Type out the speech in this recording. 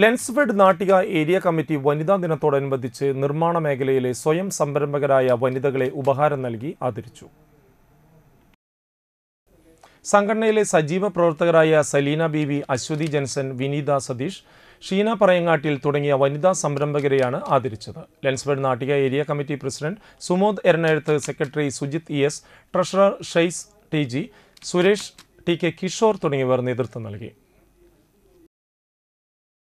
Lensfed Nattika area committee വനിതാ ദിനത്തോടനുബന്ധിച്ച് നിർമ്മാണ മേഖലയിലെ സ്വയം സംരംഭകരായ വനിതകളെ ഉപഹാരം നൽകി ആദരിച്ചു സംഘടനയിലെ സജീവ പ്രവർത്തകരായ സലീന ബീവി അശ്വതി ജൻസൻ വിനീത സതീഷ് ഷീന പറയങ്ങാട്ടിൽ തുടങ്ങിയ വനിതാ സംരംഭകരെയാണ് ആദരിച്ചത് Lensfed Nattika area committee president Sumod Eranezhuth secretary Sujith E S treasurer Shays T G Suresh T K Kishore തുടങ്ങിയവർ നേതൃത്വം നൽകി